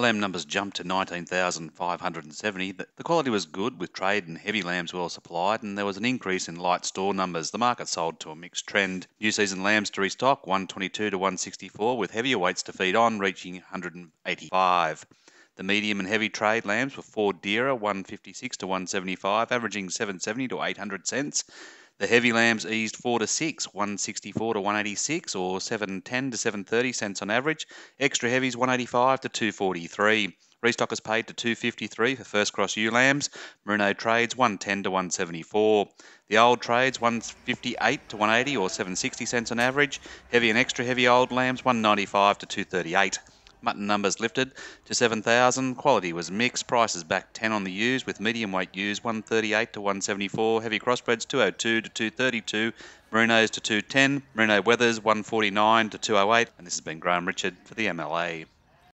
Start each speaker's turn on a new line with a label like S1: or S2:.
S1: Lamb numbers jumped to 19,570. The quality was good, with trade and heavy lambs well supplied, and there was an increase in light store numbers. The market sold to a mixed trend. New season lambs to restock 122 to 164, with heavier weights to feed on, reaching 185. The medium and heavy trade lambs were four dearer, 156 to 175, averaging 770 to 800 cents. The heavy lambs eased 4 to 6, 164 to 186 or 710 to 730 cents on average. Extra heavies 185 to 243. Restock is paid to 253 for first cross ewe lambs. Merino trades 110 to 174. The old trades 158 to 180 or 760 cents on average. Heavy and extra heavy old lambs 195 to 238. Mutton numbers lifted to 7,000. Quality was mixed. Prices back 10 on the ewes, with medium weight ewes 138 to 174, heavy crossbreds 202 to 232, Merinos to 210, Merino Weathers 149 to 208. And this has been Graham Richard for the MLA.